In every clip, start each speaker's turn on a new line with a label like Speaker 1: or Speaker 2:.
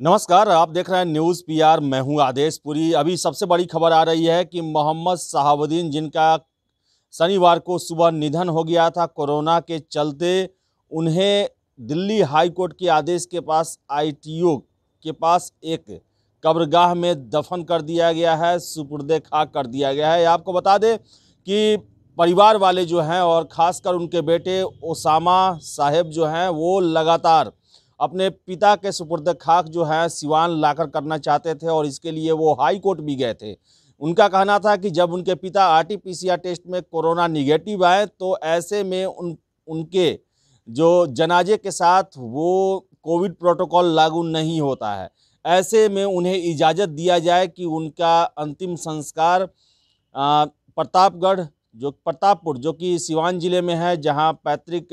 Speaker 1: नमस्कार आप देख रहे हैं न्यूज़ पीआर मैं हूँ आदेश पुरी अभी सबसे बड़ी खबर आ रही है कि मोहम्मद शहाबुद्दीन जिनका शनिवार को सुबह निधन हो गया था कोरोना के चलते उन्हें दिल्ली हाई कोर्ट के आदेश के पास आईटीओ के पास एक कब्रगाह में दफन कर दिया गया है सुपुर्दे खा कर दिया गया है आपको बता दें कि परिवार वाले जो हैं और ख़ासकर उनके बेटे ओसामा साहेब जो हैं वो लगातार अपने पिता के सुपुर्द खाक जो है सिवान लाकर करना चाहते थे और इसके लिए वो हाई कोर्ट भी गए थे उनका कहना था कि जब उनके पिता आरटीपीसीआर टेस्ट में कोरोना निगेटिव आए तो ऐसे में उन उनके जो जनाजे के साथ वो कोविड प्रोटोकॉल लागू नहीं होता है ऐसे में उन्हें इजाज़त दिया जाए कि उनका अंतिम संस्कार प्रतापगढ़ जो प्रतापपुर जो कि सिवान ज़िले में है जहां पैतृक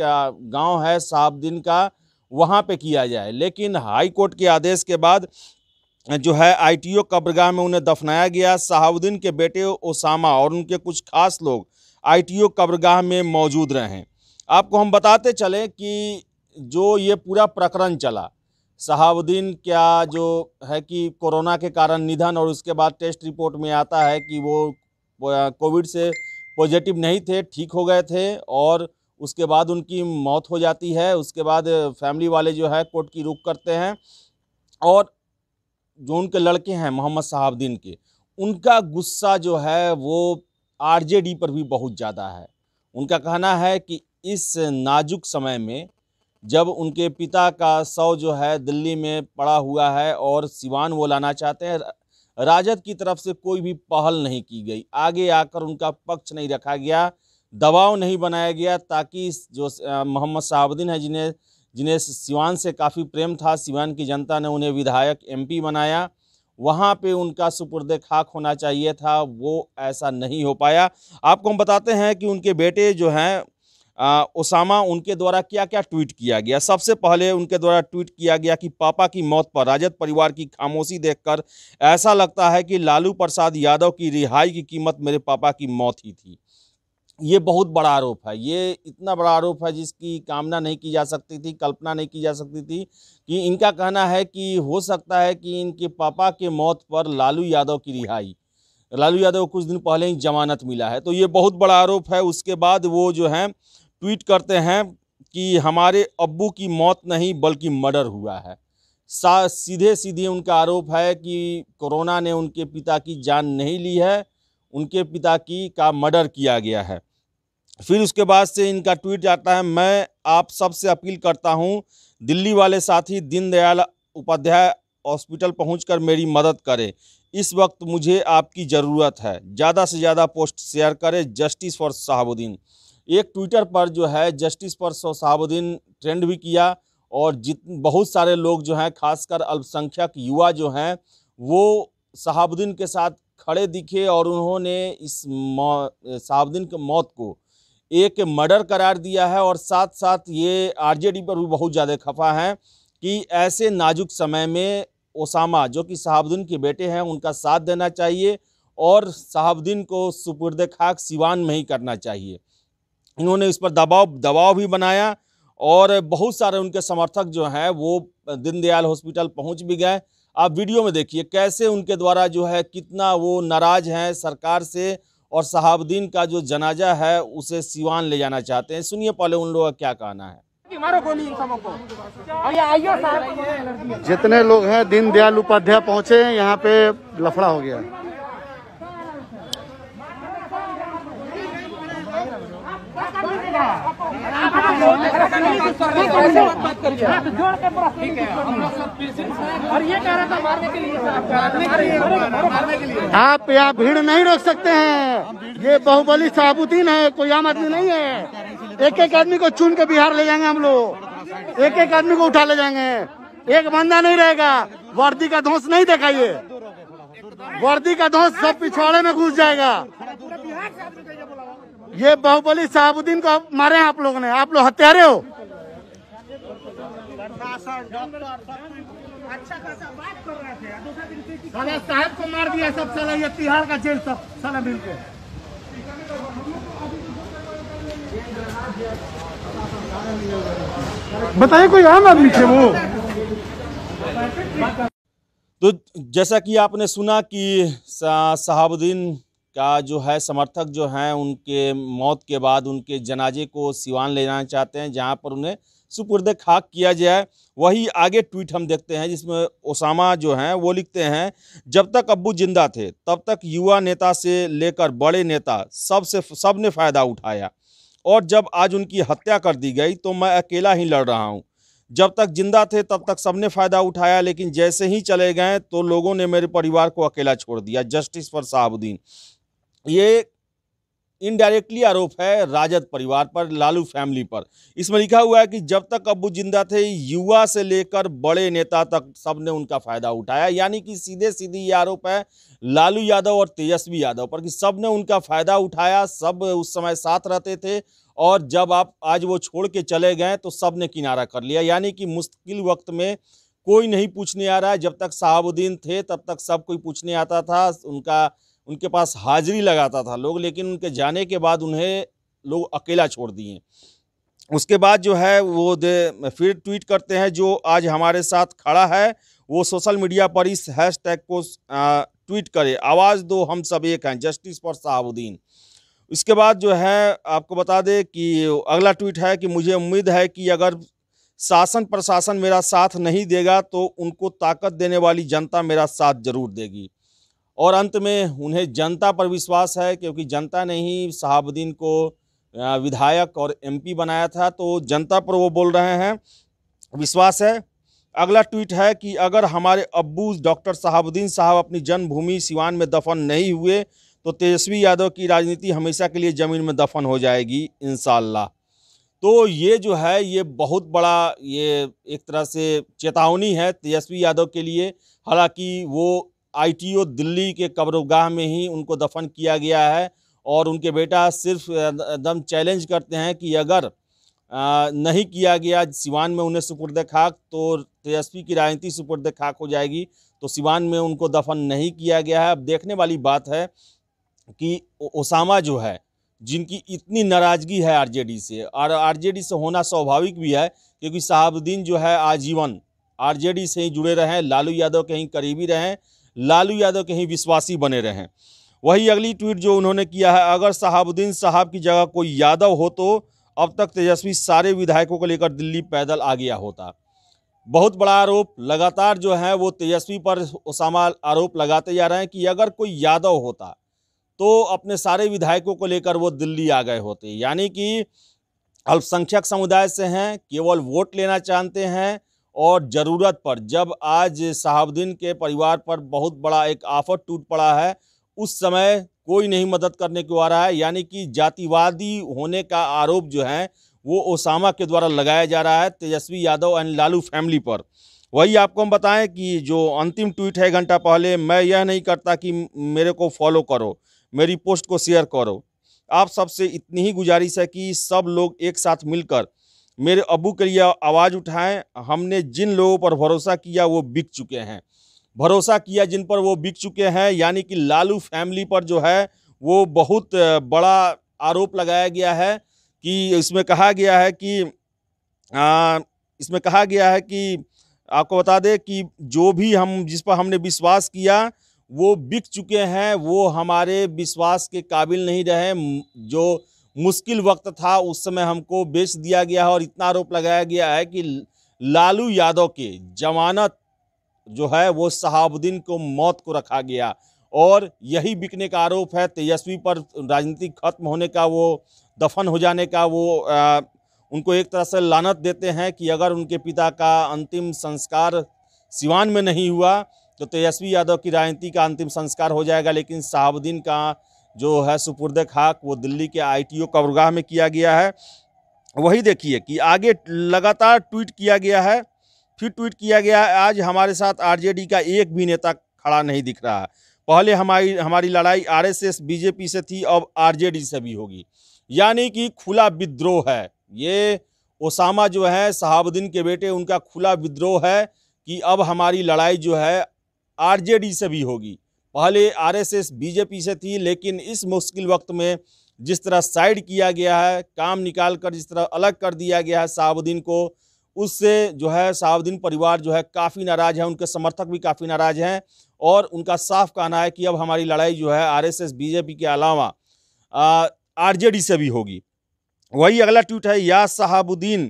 Speaker 1: गांव है साहबद्दीन का वहाँ पे किया जाए लेकिन हाई कोर्ट के आदेश के बाद जो है आईटीओ कब्रगाह में उन्हें दफनाया गया शहाबुद्दीन के बेटे ओसामा और उनके कुछ खास लोग आईटीओ कब्रगाह में मौजूद रहे आपको हम बताते चलें कि जो ये पूरा प्रकरण चला शहाबुद्दीन क्या जो है कि कोरोना के कारण निधन और उसके बाद टेस्ट रिपोर्ट में आता है कि वो कोविड से पॉजिटिव नहीं थे ठीक हो गए थे और उसके बाद उनकी मौत हो जाती है उसके बाद फैमिली वाले जो है कोर्ट की रुख करते हैं और जो उनके लड़के हैं मोहम्मद साहबुद्दीन के उनका गुस्सा जो है वो आरजेडी पर भी बहुत ज़्यादा है उनका कहना है कि इस नाजुक समय में जब उनके पिता का शव जो है दिल्ली में पड़ा हुआ है और सिवान वो लाना चाहते हैं राजद की तरफ से कोई भी पहल नहीं की गई आगे आकर उनका पक्ष नहीं रखा गया दबाव नहीं बनाया गया ताकि जो मोहम्मद शहाबुद्दीन है जिन्हें जिन्हें सिवान से काफ़ी प्रेम था सिवान की जनता ने उन्हें विधायक एमपी बनाया वहाँ पे उनका सुपुर्द खाक होना चाहिए था वो ऐसा नहीं हो पाया आपको हम बताते हैं कि उनके बेटे जो हैं ओसामा उनके द्वारा क्या क्या ट्वीट किया गया सबसे पहले उनके द्वारा ट्वीट किया गया कि पापा की मौत पर राजद परिवार की खामोशी देखकर ऐसा लगता है कि लालू प्रसाद यादव की रिहाई की कीमत मेरे पापा की मौत ही थी ये बहुत बड़ा आरोप है ये इतना बड़ा आरोप है जिसकी कामना नहीं की जा सकती थी कल्पना नहीं की जा सकती थी कि इनका कहना है कि हो सकता है कि इनके पापा के मौत पर लालू यादव की रिहाई लालू यादव को कुछ दिन पहले ही जमानत मिला है तो ये बहुत बड़ा आरोप है उसके बाद वो जो है ट्वीट करते हैं कि हमारे अब्बू की मौत नहीं बल्कि मर्डर हुआ है सा सीधे सीधे उनका आरोप है कि कोरोना ने उनके पिता की जान नहीं ली है उनके पिता की का मर्डर किया गया है फिर उसके बाद से इनका ट्वीट आता है मैं आप सबसे अपील करता हूं दिल्ली वाले साथी दीनदयाल उपाध्याय हॉस्पिटल पहुंचकर मेरी मदद करें इस वक्त मुझे आपकी ज़रूरत है ज़्यादा से ज़्यादा पोस्ट शेयर करें जस्टिस फॉर शहाबुद्दीन एक ट्विटर पर जो है जस्टिस फॉर शहाबुद्दीन ट्रेंड भी किया और जित बहुत सारे लोग जो हैं खासकर अल्पसंख्यक युवा जो हैं वो शहाबुद्दीन के साथ खड़े दिखे और उन्होंने इस शहाबुद्दीन के मौत को एक मर्डर करार दिया है और साथ साथ ये आरजेडी पर भी बहुत ज़्यादा खफा हैं कि ऐसे नाजुक समय में ओसामा जो कि साहबुद्दीन के बेटे हैं उनका साथ देना चाहिए और साहबुद्दीन को सुपुर्द खाक सिवान में ही करना चाहिए इन्होंने इस पर दबाव दबाव भी बनाया और बहुत सारे उनके समर्थक जो हैं वो दीनदयाल हॉस्पिटल पहुँच भी गए आप वीडियो में देखिए कैसे उनके द्वारा जो है कितना वो नाराज़ हैं सरकार से और सहाबुद्दीन का जो जनाजा है उसे सिवान ले जाना चाहते हैं सुनिए पहले उन लोगों का क्या कहना है जितने लोग हैं दीन दयाल उपाध्याय पहुँचे यहाँ पे लफड़ा हो गया है और ये कह रहा था मारने के लिए आप यहाँ भीड़ नहीं रोक सकते हैं ये बाहुबली साबुद्दीन है कोई आम आदमी नहीं है एक एक आदमी को चुन के बिहार ले जाएंगे हम लोग एक एक आदमी को उठा ले जाएंगे एक बंदा नहीं रहेगा वर्दी का धोस नहीं दिखाइए वर्दी का धोस सब पिछवाड़े में घुस जाएगा ये बाहुबली साहबुद्दीन को मारे हैं आप लोगों ने आप लोग हत्यारे हो अच्छा खासा बात कर रहे थे को मार दिया सब साला ये का जेल सब साला
Speaker 2: बताइए कोई आम आदमी थे वो
Speaker 1: तो जैसा कि आपने सुना कि शहाबुद्दीन का जो है समर्थक जो हैं उनके मौत के बाद उनके जनाजे को सिवान ले जाना चाहते हैं जहां पर उन्हें सुपुर्द खाक किया जाए वही आगे ट्वीट हम देखते हैं जिसमें ओसामा जो हैं वो लिखते हैं जब तक अब्बू जिंदा थे तब तक युवा नेता से लेकर बड़े नेता सब से सब ने फ़ायदा उठाया और जब आज उनकी हत्या कर दी गई तो मैं अकेला ही लड़ रहा हूँ जब तक जिंदा थे तब तक सबने फ़ायदा उठाया लेकिन जैसे ही चले गए तो लोगों ने मेरे परिवार को अकेला छोड़ दिया जस्टिस फॉर साहबुद्दीन ये इनडायरेक्टली आरोप है राजद परिवार पर लालू फैमिली पर इसमें लिखा हुआ है कि जब तक अबू जिंदा थे युवा से लेकर बड़े नेता तक सब ने उनका फायदा उठाया यानी कि सीधे सीधे ये आरोप है लालू यादव और तेजस्वी यादव पर कि सब ने उनका फायदा उठाया सब उस समय साथ रहते थे और जब आप आज वो छोड़ के चले गए तो सब ने किनारा कर लिया यानी कि मुश्किल वक्त में कोई नहीं पूछने आ रहा है जब तक शहाबुद्दीन थे तब तक सब कोई पूछने आता था उनका उनके पास हाजिरी लगाता था लोग लेकिन उनके जाने के बाद उन्हें लोग अकेला छोड़ दिए उसके बाद जो है वो दे फिर ट्वीट करते हैं जो आज हमारे साथ खड़ा है वो सोशल मीडिया पर इस हैशटैग को ट्वीट करे आवाज़ दो हम सब एक हैं जस्टिस फॉर शहाबुद्दीन इसके बाद जो है आपको बता दें कि अगला ट्वीट है कि मुझे उम्मीद है कि अगर शासन प्रशासन मेरा साथ नहीं देगा तो उनको ताकत देने वाली जनता मेरा साथ जरूर देगी और अंत में उन्हें जनता पर विश्वास है क्योंकि जनता ने ही शहाबुद्दीन को विधायक और एमपी बनाया था तो जनता पर वो बोल रहे हैं विश्वास है अगला ट्वीट है कि अगर हमारे अब्बू डॉक्टर शहाबुद्दीन साहब अपनी जन्मभूमि सिवान में दफन नहीं हुए तो तेजस्वी यादव की राजनीति हमेशा के लिए ज़मीन में दफन हो जाएगी इन तो ये जो है ये बहुत बड़ा ये एक तरह से चेतावनी है तेजस्वी यादव के लिए हालांकि वो आईटीओ दिल्ली के कब्रगाह में ही उनको दफन किया गया है और उनके बेटा सिर्फ एकदम चैलेंज करते हैं कि अगर नहीं किया गया सिवान में उन्हें सुपुर्द खाक तो तेजस्वी की राजनीति सुपुर्द खाक हो जाएगी तो सिवान में उनको दफन नहीं किया गया है अब देखने वाली बात है कि ओसामा जो है जिनकी इतनी नाराज़गी है आरजेडी से और आरजेडी से होना स्वाभाविक भी है क्योंकि साहबुद्दीन जो है आजीवन आरजेडी से ही जुड़े रहें लालू यादव के ही करीबी रहें लालू यादव के ही विश्वासी बने रहें वही अगली ट्वीट जो उन्होंने किया है अगर शहाबुद्दीन साहब की जगह कोई यादव हो तो अब तक तेजस्वी सारे विधायकों को लेकर दिल्ली पैदल आ गया होता बहुत बड़ा आरोप लगातार जो है वो तेजस्वी पर उसामा आरोप लगाते जा रहे हैं कि अगर कोई यादव होता तो अपने सारे विधायकों को लेकर वो दिल्ली आ गए होते यानी कि अल्पसंख्यक समुदाय से हैं केवल वोट लेना चाहते हैं और ज़रूरत पर जब आज शहाबुद्दीन के परिवार पर बहुत बड़ा एक आफत टूट पड़ा है उस समय कोई नहीं मदद करने को आ रहा है यानी कि जातिवादी होने का आरोप जो है वो ओसामा के द्वारा लगाया जा रहा है तेजस्वी यादव एंड लालू फैमिली पर वही आपको हम बताएं कि जो अंतिम ट्वीट है घंटा पहले मैं यह नहीं करता कि मेरे को फॉलो करो मेरी पोस्ट को शेयर करो आप सबसे इतनी ही गुजारिश है कि सब लोग एक साथ मिलकर मेरे अबू के लिए आवाज़ उठाएं हमने जिन लोगों पर भरोसा किया वो बिक चुके हैं भरोसा किया जिन पर वो बिक चुके हैं यानी कि लालू फैमिली पर जो है वो बहुत बड़ा आरोप लगाया गया है कि इसमें कहा गया है कि आ, इसमें कहा गया है कि आपको बता दें कि जो भी हम जिस पर हमने विश्वास किया वो बिक चुके हैं वो हमारे विश्वास के काबिल नहीं रहे जो मुश्किल वक्त था उस समय हमको बेच दिया गया है और इतना आरोप लगाया गया है कि लालू यादव के जमानत जो है वो शहाबुद्दीन को मौत को रखा गया और यही बिकने का आरोप है तेजस्वी पर राजनीति खत्म होने का वो दफन हो जाने का वो आ, उनको एक तरह से लानत देते हैं कि अगर उनके पिता का अंतिम संस्कार सिवान में नहीं हुआ तो तेजस्वी यादव की राजनीति का अंतिम संस्कार हो जाएगा लेकिन शहाबुद्दीन का जो है सुपुर्द खाक वो दिल्ली के आईटीओ टी में किया गया है वही देखिए कि आगे लगातार ट्वीट किया गया है फिर ट्वीट किया गया है आज हमारे साथ आरजेडी का एक भी नेता खड़ा नहीं दिख रहा पहले हमारी हमारी लड़ाई आरएसएस बीजेपी से थी अब आरजेडी से भी होगी यानी कि खुला विद्रोह है ये ओसामा जो है शहाबुद्दीन के बेटे उनका खुला विद्रोह है कि अब हमारी लड़ाई जो है आरजेडी से भी होगी पहले आरएसएस बीजेपी से थी लेकिन इस मुश्किल वक्त में जिस तरह साइड किया गया है काम निकाल कर जिस तरह अलग कर दिया गया है शाहबुद्दीन को उससे जो है शाहबुद्दीन परिवार जो है काफ़ी नाराज़ है उनके समर्थक भी काफ़ी नाराज़ हैं और उनका साफ कहना है कि अब हमारी लड़ाई जो है आरएसएस बीजेपी के अलावा आरजेडी से भी होगी वही अगला ट्वीट है या साहबुद्दीन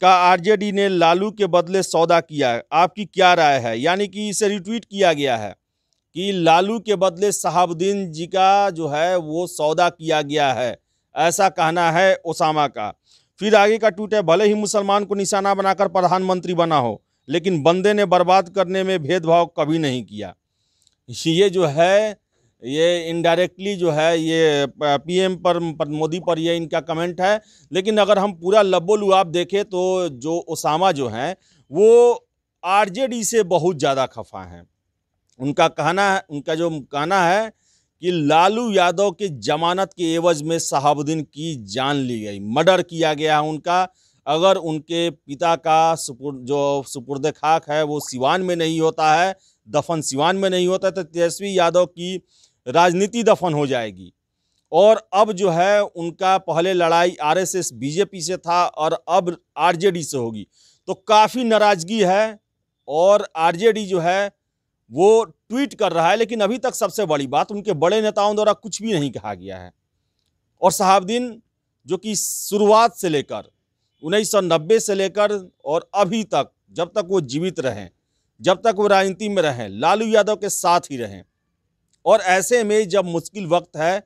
Speaker 1: का आरजेडी ने लालू के बदले सौदा किया आपकी क्या राय है यानी कि इसे रिट्वीट किया गया है कि लालू के बदले शहाबुद्दीन जी का जो है वो सौदा किया गया है ऐसा कहना है ओसामा का फिर आगे का टूट है भले ही मुसलमान को निशाना बनाकर प्रधानमंत्री बना हो लेकिन बंदे ने बर्बाद करने में भेदभाव कभी नहीं किया ये जो है ये इनडायरेक्टली जो है ये पीएम पर, पर मोदी पर ये इनका कमेंट है लेकिन अगर हम पूरा लबो लुआब देखें तो जो ओसामा जो हैं वो आरजेडी से बहुत ज़्यादा खफा हैं उनका कहना है उनका जो कहना है कि लालू यादव के जमानत के एवज में शहाबुद्दीन की जान ली गई मर्डर किया गया है उनका अगर उनके पिता का सुपुर, जो सुपुर्द खाक है वो सिवान में नहीं होता है दफन सिवान में नहीं होता तो तेजस्वी यादव की राजनीति दफन हो जाएगी और अब जो है उनका पहले लड़ाई आरएसएस बीजेपी से था और अब आरजेडी से होगी तो काफ़ी नाराज़गी है और आरजेडी जो है वो ट्वीट कर रहा है लेकिन अभी तक सबसे बड़ी बात उनके बड़े नेताओं द्वारा कुछ भी नहीं कहा गया है और शहाबुद्दीन जो कि शुरुआत से लेकर 1990 से लेकर और अभी तक जब तक वो जीवित रहें जब तक वो राजनीति में रहें लालू यादव के साथ ही रहें और ऐसे में जब मुश्किल वक्त है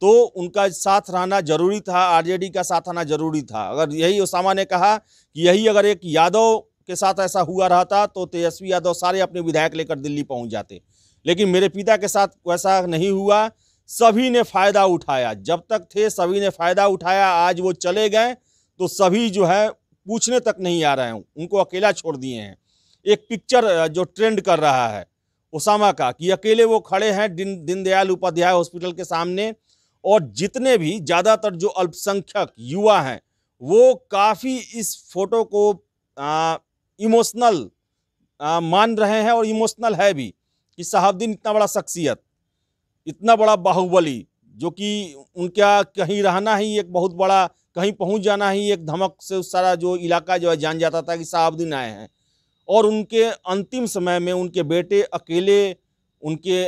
Speaker 1: तो उनका साथ रहना जरूरी था आरजेडी का साथ आना जरूरी था अगर यही उसामा ने कहा कि यही अगर एक यादव के साथ ऐसा हुआ रहता तो तेजस्वी यादव सारे अपने विधायक लेकर दिल्ली पहुंच जाते लेकिन मेरे पिता के साथ वैसा नहीं हुआ सभी ने फ़ायदा उठाया जब तक थे सभी ने फ़ायदा उठाया आज वो चले गए तो सभी जो है पूछने तक नहीं आ रहे हैं उनको अकेला छोड़ दिए हैं एक पिक्चर जो ट्रेंड कर रहा है उसामा का कि अकेले वो खड़े हैं दिन दीनदयाल उपाध्याय हॉस्पिटल के सामने और जितने भी ज़्यादातर जो अल्पसंख्यक युवा हैं वो काफ़ी इस फोटो को आ, इमोशनल मान रहे हैं और इमोशनल है भी कि साहबुद्दीन इतना बड़ा शख्सियत इतना बड़ा बाहुबली जो कि उनका कहीं रहना ही एक बहुत बड़ा कहीं पहुंच जाना ही एक धमक से सारा जो इलाका जो है जान जाता था कि साहबुद्दीन आए हैं और उनके अंतिम समय में उनके बेटे अकेले उनके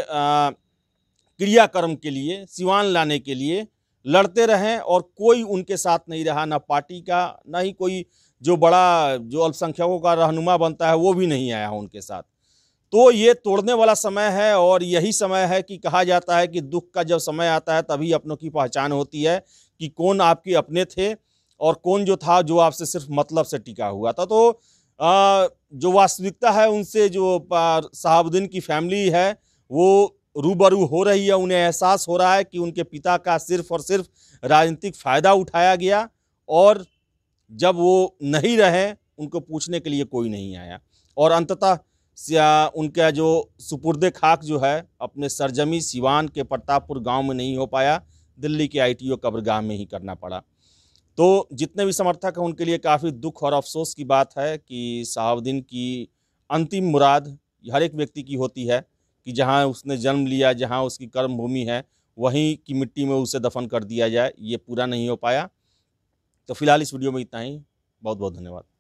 Speaker 1: क्रियाक्रम के लिए सिवान लाने के लिए लड़ते रहें और कोई उनके साथ नहीं रहा ना पार्टी का ना ही कोई जो बड़ा जो अल्पसंख्यकों का रहनुमा बनता है वो भी नहीं आया उनके साथ तो ये तोड़ने वाला समय है और यही समय है कि कहा जाता है कि दुख का जब समय आता है तभी अपनों की पहचान होती है कि कौन आपके अपने थे और कौन जो था जो आपसे सिर्फ मतलब से टिका हुआ था तो जो वास्तविकता है उनसे जो साहबुद्दीन की फैमिली है वो रूबरू हो रही है उन्हें एहसास हो रहा है कि उनके पिता का सिर्फ और सिर्फ राजनीतिक फ़ायदा उठाया गया और जब वो नहीं रहे उनको पूछने के लिए कोई नहीं आया और अंततः उनका जो सुपुर्द खाक जो है अपने सरजमी सिवान के प्रतापपुर गांव में नहीं हो पाया दिल्ली के आईटीओ कब्रगाह में ही करना पड़ा तो जितने भी समर्थक हैं उनके लिए काफ़ी दुख और अफसोस की बात है कि शहाबुद्दीन की अंतिम मुराद हर एक व्यक्ति की होती है कि जहाँ उसने जन्म लिया जहाँ उसकी कर्म भूमि है वहीं की मिट्टी में उसे दफन कर दिया जाए ये पूरा नहीं हो पाया तो फिलहाल इस वीडियो में इतना ही बहुत बहुत धन्यवाद